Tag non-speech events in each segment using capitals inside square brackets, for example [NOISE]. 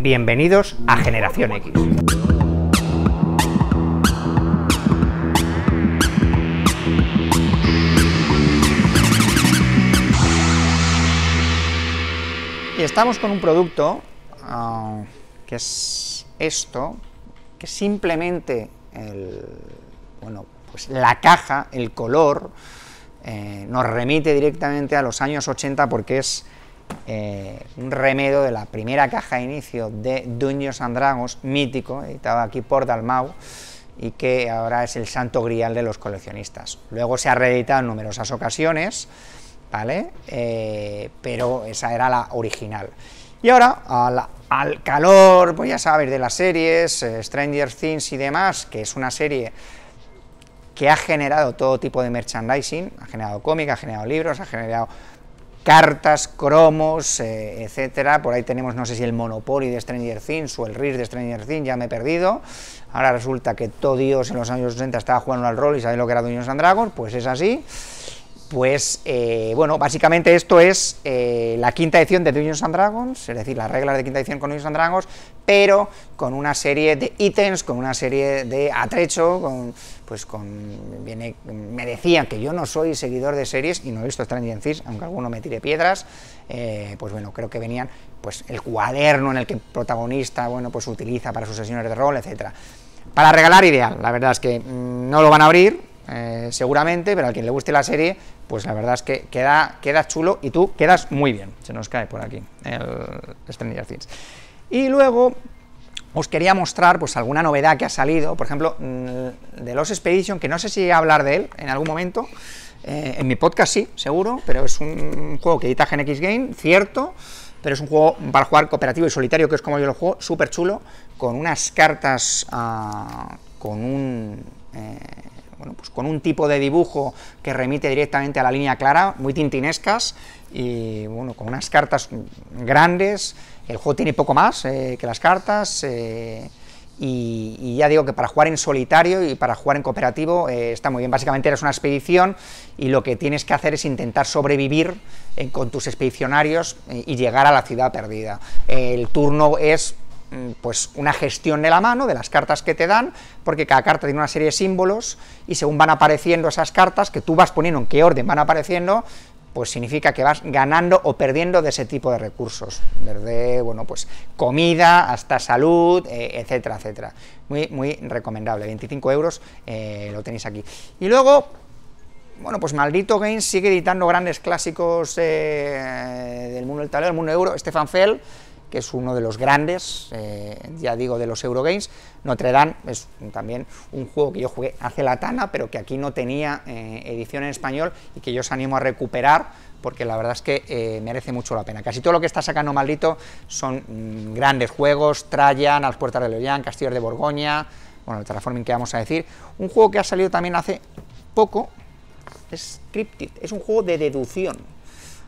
Bienvenidos a Generación X. Y estamos con un producto ah, que es esto, que simplemente bueno, pues la caja, el color, eh, nos remite directamente a los años 80 porque es eh, un remedio de la primera caja de inicio de Duños and Dragons, mítico, editado aquí por Dalmau, y que ahora es el santo grial de los coleccionistas. Luego se ha reeditado en numerosas ocasiones, ¿vale? Eh, pero esa era la original. Y ahora, al, calor, pues ya sabes, de las series, eh, Stranger Things y demás, que es una serie que ha generado todo tipo de merchandising, ha generado cómics ha generado libros, ha generado cartas, cromos, eh, etcétera. Por ahí tenemos, no sé si el Monopoly de Stranger Things o el RIS de Stranger Things, ya me he perdido. Ahora resulta que todo Dios en los años 60 estaba jugando al rol y sabéis lo que era Dungeons and Dragons, pues es así. Pues eh, bueno, básicamente esto es eh, la quinta edición de Dungeons and Dragons, es decir, las reglas de quinta edición con Dungeons and Dragons, pero con una serie de ítems, con una serie de atrecho, con, pues con viene, me decían que yo no soy seguidor de series y no he visto Stranger Things, aunque alguno me tire piedras, eh, pues bueno, creo que venían pues el cuaderno en el que el protagonista bueno, pues utiliza para sus sesiones de rol, etcétera. Para regalar ideal, la verdad es que mm, no lo van a abrir, seguramente, pero a quien le guste la serie, pues la verdad es que queda, queda chulo y tú quedas muy bien. Se nos cae por aquí el Stranger Things. Y luego os quería mostrar pues alguna novedad que ha salido, por ejemplo, mm, de los Expedition, que no sé si a hablar de él en algún momento, eh, en mi podcast sí, seguro, pero es un juego que edita x Game, cierto, pero es un juego para jugar cooperativo y solitario, que es como yo lo juego, súper chulo, con unas cartas, ah, con un... Eh, bueno, pues con un tipo de dibujo que remite directamente a la línea clara, muy tintinescas, y bueno, con unas cartas grandes, el juego tiene poco más eh, que las cartas, eh, y, ya digo que para jugar en solitario y para jugar en cooperativo eh, está muy bien. Básicamente eres una expedición y lo que tienes que hacer es intentar sobrevivir con tus expedicionarios y llegar a la ciudad perdida. el turno es Mm, pues una gestión de la mano de las cartas que te dan, porque cada carta tiene una serie de símbolos y según van apareciendo esas cartas, que tú vas poniendo en qué orden van apareciendo, pues significa que vas ganando o perdiendo de ese tipo de recursos, desde bueno, pues comida hasta salud, eh, etcétera, etcétera. Muy, muy recomendable, 25 euros eh, lo tenéis aquí. Y luego, bueno, pues Maldito Games sigue editando grandes clásicos eh, del mundo del tablero, del mundo euro, Stefan Fell, que es uno de los grandes, eh, ya digo, de los Eurogames. Notre Dame es también un juego que yo jugué hace la tana, pero que aquí no tenía eh, edición en español y que yo os animo a recuperar porque la verdad es que eh, merece mucho la pena. Casi todo lo que está sacando Maldito son mm, grandes juegos, Trajan, Las Puertas de León, Castillo de Borgoña, bueno, el Terraforming que vamos a decir. Un juego que ha salido también hace poco, es Cryptid, es un juego de deducción.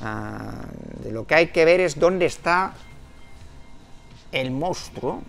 Ah, lo que hay que ver es dónde está el monstruo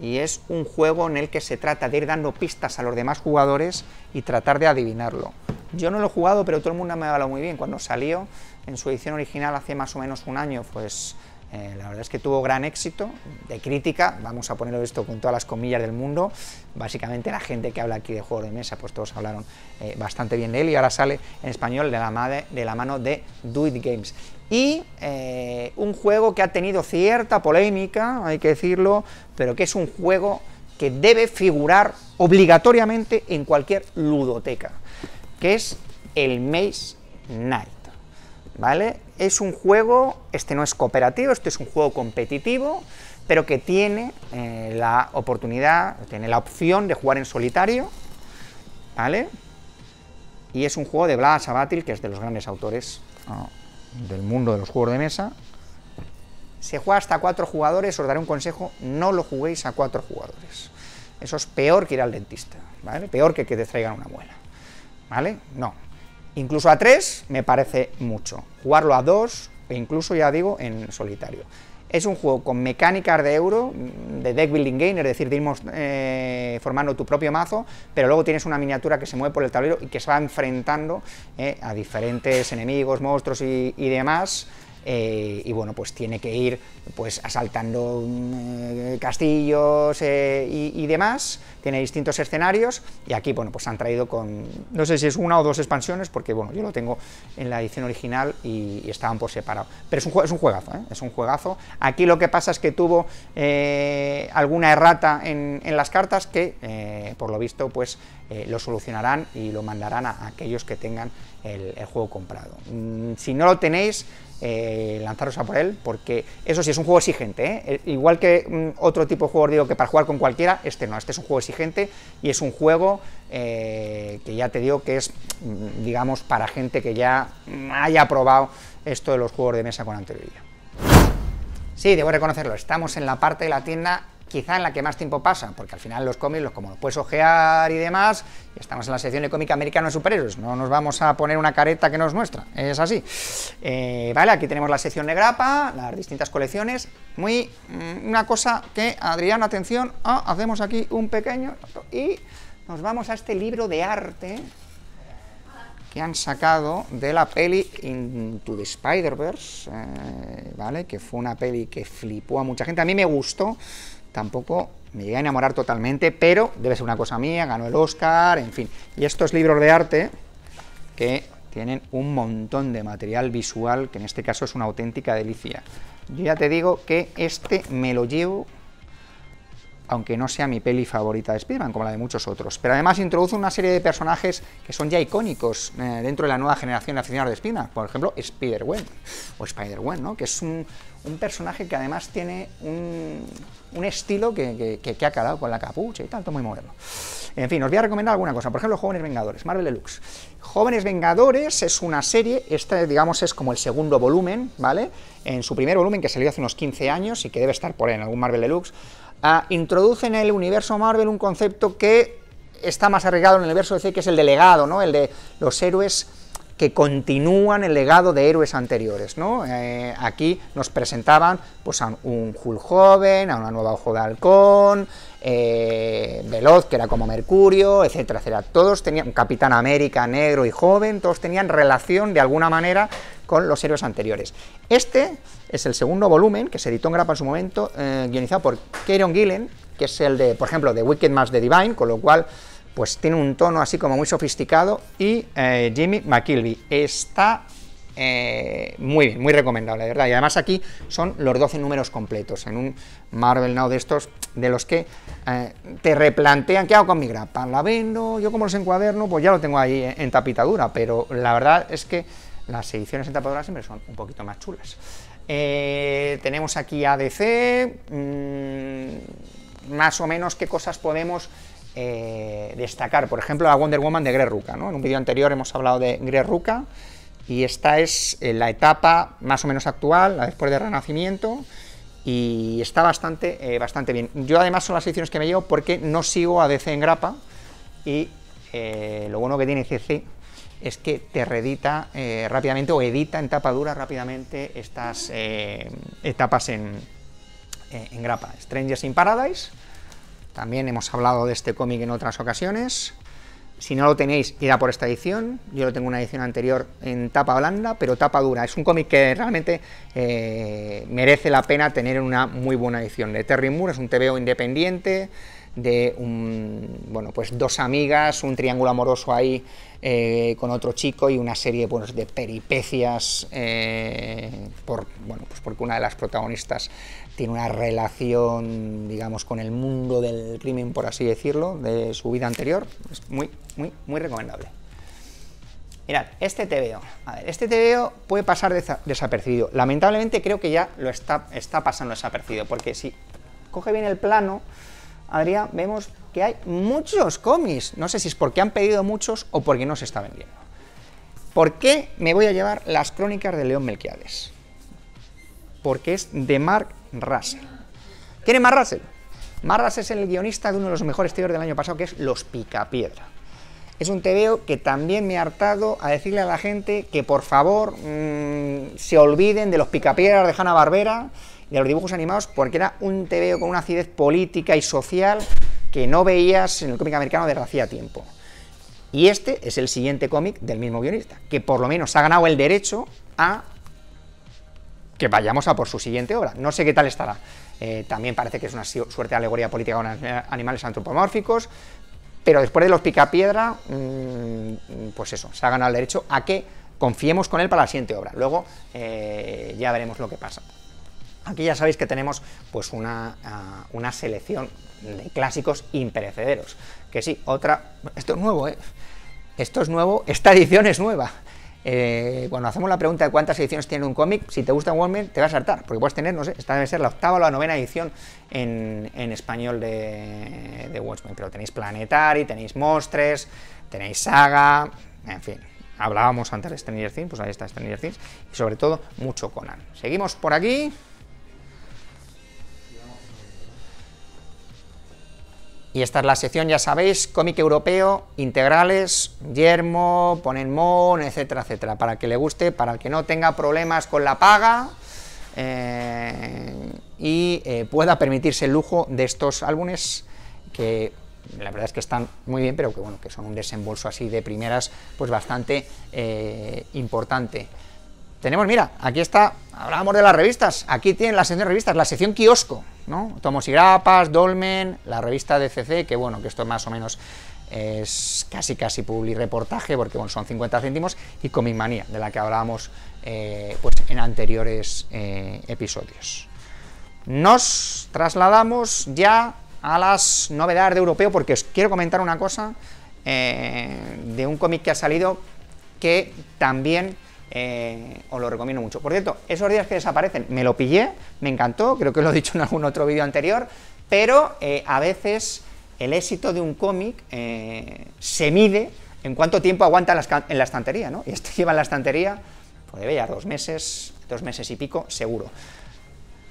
y es un juego en el que se trata de ir dando pistas a los demás jugadores y tratar de adivinarlo. Yo no lo he jugado, pero todo el mundo me ha hablado muy bien. Cuando salió en su edición original hace más o menos un año, pues eh, la verdad es que tuvo gran éxito de crítica, vamos a ponerlo esto con todas las comillas del mundo, básicamente la gente que habla aquí de juego de mesa, pues todos hablaron eh, bastante bien de él y ahora sale en español de la, madre, de la mano de Do Games. Y eh, un juego que ha tenido cierta polémica, hay que decirlo, pero que es un juego que debe figurar obligatoriamente en cualquier ludoteca, que es el Maze Night, ¿vale? es un juego, este no es cooperativo, este es un juego competitivo, pero que tiene eh, la oportunidad, tiene la opción de jugar en solitario, ¿vale? Y es un juego de Blas Abatil, que es de los grandes autores ah, del mundo de los juegos de mesa. Se juega hasta cuatro jugadores, os daré un consejo, no lo juguéis a cuatro jugadores. Eso es peor que ir al dentista, ¿vale? Peor que que te traigan una muela, ¿vale? No, Incluso a 3 me parece mucho. Jugarlo a 2 e incluso, ya digo, en solitario. Es un juego con mecánicas de euro, mm, de deck building game, es decir, de eh, formando tu propio mazo, pero luego tienes una miniatura que se mueve por el tablero y que se va enfrentando eh, a diferentes enemigos, monstruos y demás, eh, y bueno, pues tiene que ir pues asaltando mm, eh, castillos eh, y, demás, tiene distintos escenarios y aquí bueno, pues han traído con, no sé si es una o dos expansiones porque bueno, yo lo tengo en la edición original y, estaban por separado, pero es un, es un juegazo, es un juegazo, aquí lo que pasa es que tuvo alguna errata en, en las cartas que por lo visto pues eh, lo solucionarán y lo mandarán a, aquellos que tengan el, juego comprado. Mm, si no lo tenéis, eh, lanzaros a por él, porque eso sí es un juego exigente. ¿eh? Igual que mm, otro tipo de juegos, digo que para jugar con cualquiera, este no, este es un juego exigente y es un juego que ya te digo que es, mm, digamos, para gente que ya haya probado esto de los juegos de mesa con anterioridad. Sí, debo reconocerlo, estamos en la parte de la tienda quizá en la que más tiempo pasa, porque al final los cómics, los, como los puedes ojear y demás, estamos en la sección de cómica americana de superhéroes, no nos vamos a poner una careta que nos muestra es así. Eh, vale, aquí tenemos la sección de grapa, las distintas colecciones, muy, mm, una cosa que, Adrián, atención, ah, hacemos aquí un pequeño, y nos vamos a este libro de arte, que han sacado de la peli Into the Spider-Verse, eh, ¿vale? Que fue una peli que flipó a mucha gente. A mí me gustó, tampoco me llegué a enamorar totalmente, pero debe ser una cosa mía, ganó el Oscar, en fin. Y estos libros de arte que tienen un montón de material visual, que en este caso es una auténtica delicia. Yo ya te digo que este me lo llevo aunque no sea mi peli favorita de Spider-Man, como la de muchos otros. Pero además introduce una serie de personajes que son ya icónicos eh, dentro de la nueva generación de aficionados de Spider-Man, por ejemplo, Spider-Gwen, o Spider-Gwen, ¿no? que es un, personaje que además tiene un, estilo que, ha calado con la capucha y tanto muy moderno. En fin, os voy a recomendar alguna cosa, por ejemplo, Jóvenes Vengadores, Marvel Deluxe. Jóvenes Vengadores es una serie, esta digamos es como el segundo volumen, ¿vale? En su primer volumen que salió hace unos 15 años y que debe estar por ahí en algún Marvel Deluxe, Ah, introduce en el universo Marvel un concepto que está más arraigado en el universo DC, que es el de legado, ¿no? El de los héroes que continúan el legado de héroes anteriores, eh, aquí nos presentaban pues, a un Hulk joven, a una nueva Ojo de Halcón, eh, Veloz, que era como Mercurio, etcétera, etcétera. Todos tenían, un Capitán América negro y joven, todos tenían relación de alguna manera con los héroes anteriores. Este es el segundo volumen que se editó en grapa en su momento, eh, guionizado por Kieron Gillen, que es el de, por ejemplo, de Wicked más The Divine, con lo cual pues tiene un tono así como muy sofisticado, y eh, Jimmy McKilby. Está eh, muy bien, muy recomendable, de verdad. Y además aquí son los 12 números completos, en un Marvel Now de estos, de los que te replantean, ¿qué hago con mi grapa? ¿La vendo? ¿Yo como los encuaderno? Pues ya lo tengo ahí en tapitadura, pero la verdad es que las ediciones en tapa siempre son un poquito más chulas. Eh, tenemos aquí ADC, mm, más o menos qué cosas podemos eh, destacar. Por ejemplo, la Wonder Woman de Greg Ruka. En un vídeo anterior hemos hablado de Greg Ruka y esta es eh, la etapa más o menos actual, la después del Renacimiento. Y está bastante, bastante bien. Yo además son las ediciones que me llevo porque no sigo ADC en grapa y lo bueno que tiene que es que te reedita eh, rápidamente o edita en tapa dura rápidamente estas eh, etapas en, eh, en grapa. Strangers in Paradise, también hemos hablado de este cómic en otras ocasiones. Si no lo tenéis, irá por esta edición. Yo lo tengo una edición anterior en tapa blanda, pero tapa dura. Es un cómic que realmente merece la pena tener una muy buena edición. De Terry Moore es un TVO independiente, de un, bueno, pues dos amigas, un triángulo amoroso ahí eh, con otro chico y una serie de peripecias, eh, por, bueno, pues porque una de las protagonistas tiene una relación, digamos, con el mundo del crimen, por así decirlo, de su vida anterior. Es muy, muy, muy recomendable. Mirad, este te A ver, este veo puede pasar desapercibido. Lamentablemente creo que ya lo está, está pasando desapercibido, porque si coge bien el plano, Adrián, vemos que hay muchos cómics. No sé si es porque han pedido muchos o porque no se está vendiendo. ¿Por qué me voy a llevar las crónicas de León Melquiades? Porque es de Mark Russell. ¿Quién es Mark Russell? Mark Russell es el guionista de uno de los mejores tebeos del año pasado, que es Los Picapiedra. Es un tebeo que también me ha hartado a decirle a la gente que por favor mm, se olviden de Los Picapiedras de Hanna-Barbera de los dibujos animados porque era un TVO con una acidez política y social que no veías en el cómic americano desde hacía tiempo. Y este es el siguiente cómic del mismo guionista, que por lo menos ha ganado el derecho a que vayamos a por su siguiente obra. No sé qué tal estará. Eh, también parece que es una suerte de alegoría política con animales antropomórficos, pero después de los picapiedra, mm, pues eso, se ha ganado el derecho a que confiemos con él para la siguiente obra. Luego eh, ya veremos lo que pasa. Aquí ya sabéis que tenemos pues ah, una, selección de clásicos imperecederos. Que sí, otra... Esto es nuevo, ¿eh? Esto es nuevo, esta edición es nueva. Eh, cuando hacemos la pregunta de cuántas ediciones tiene un cómic. Si te gusta Warhammer, te vas a saltar, porque puedes tener, no sé, esta debe ser la octava o la novena edición en, español de, de Watchmen. Pero tenéis Planetary, tenéis Mostres, tenéis Saga, en fin. Hablábamos antes de Stranger Things, pues ahí está Stranger Things. Y sobre todo, mucho Conan. Seguimos por aquí. Y esta es la sección, ya sabéis, cómic europeo, integrales, yermo, ponenmon, etcétera, etcétera, para que le guste, para que no tenga problemas con la paga eh, y eh, pueda permitirse el lujo de estos álbumes que la verdad es que están muy bien, pero que bueno, que son un desembolso así de primeras, pues bastante eh, importante tenemos, mira, aquí está, hablábamos de las revistas, aquí tienen la sección de revistas, la sección kiosco, ¿no? Tomos y grapas, Dolmen, la revista de CC, que bueno, que esto más o menos es casi casi reportaje, porque bueno, son 50 céntimos, y Comic Manía, de la que hablábamos eh, pues, en anteriores eh, episodios. Nos trasladamos ya a las novedades de europeo, porque os quiero comentar una cosa eh, de un cómic que ha salido que también eh, os lo recomiendo mucho. Por cierto, esos días que desaparecen, me lo pillé, me encantó, creo que lo he dicho en algún otro vídeo anterior, pero eh, a veces el éxito de un cómic eh, se mide en cuánto tiempo aguanta en la estantería, ¿no? Y esto [LAUGHS] lleva en la estantería, puede dos meses, dos meses y pico, seguro.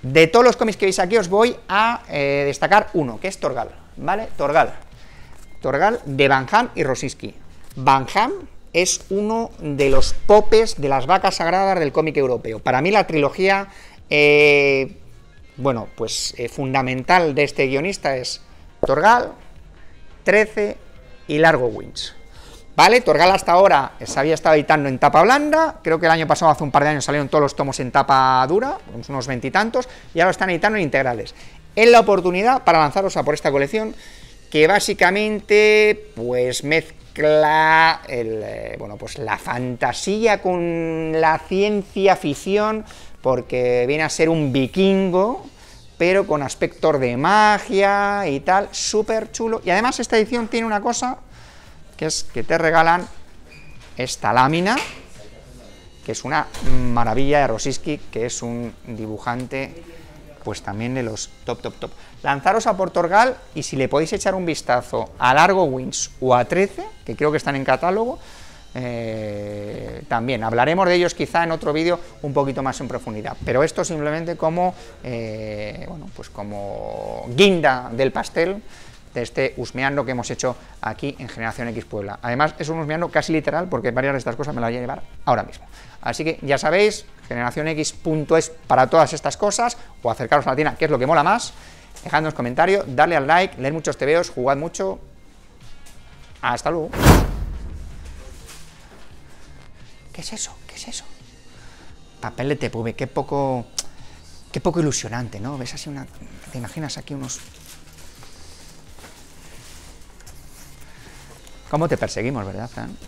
De todos los cómics que veis aquí os voy a destacar uno, que es Torgal, ¿vale? Torgal. Torgal de Van Ham y Rosinski. Van Ham, es uno de los popes de las vacas sagradas del cómic europeo. Para mí la trilogía, eh, bueno, pues eh, fundamental de este guionista es Torgal, 13 y Largo Winch. ¿Vale? Torgal hasta ahora se había estado editando en tapa blanda, creo que el año pasado, hace un par de años, salieron todos los tomos en tapa dura, unos veintitantos, y, ahora ahora están editando en integrales. Es la oportunidad para lanzaros a por esta colección, que básicamente pues mezcla eh, bueno, pues la fantasía con la ciencia ficción, porque viene a ser un vikingo, pero con aspecto de magia y tal, súper chulo. Y además esta edición tiene una cosa, que es que te regalan esta lámina, que es una maravilla de Rosiski, que es un dibujante pues también de los top, top, top. Lanzaros a Portorgal y si le podéis echar un vistazo a Largo wings o a 13, que creo que están en catálogo, eh, también hablaremos de ellos quizá en otro vídeo un poquito más en profundidad, pero esto simplemente como, eh, bueno, pues como guinda del pastel de este husmeando que hemos hecho aquí en Generación X Puebla. Además es un husmeando casi literal porque varias de estas cosas me las voy a llevar ahora mismo. Así que ya sabéis, generaciónx.es para todas estas cosas, o acercaros a la tienda, que es lo que mola más, dejadnos comentarios, darle al like, leer muchos tebeos, jugad mucho, hasta luego. ¿Qué es eso? ¿Qué es eso? Papel de TPV, qué poco... Qué poco ilusionante, ¿no? Ves así una... Te imaginas aquí unos... ¿Cómo te perseguimos, verdad, Fran?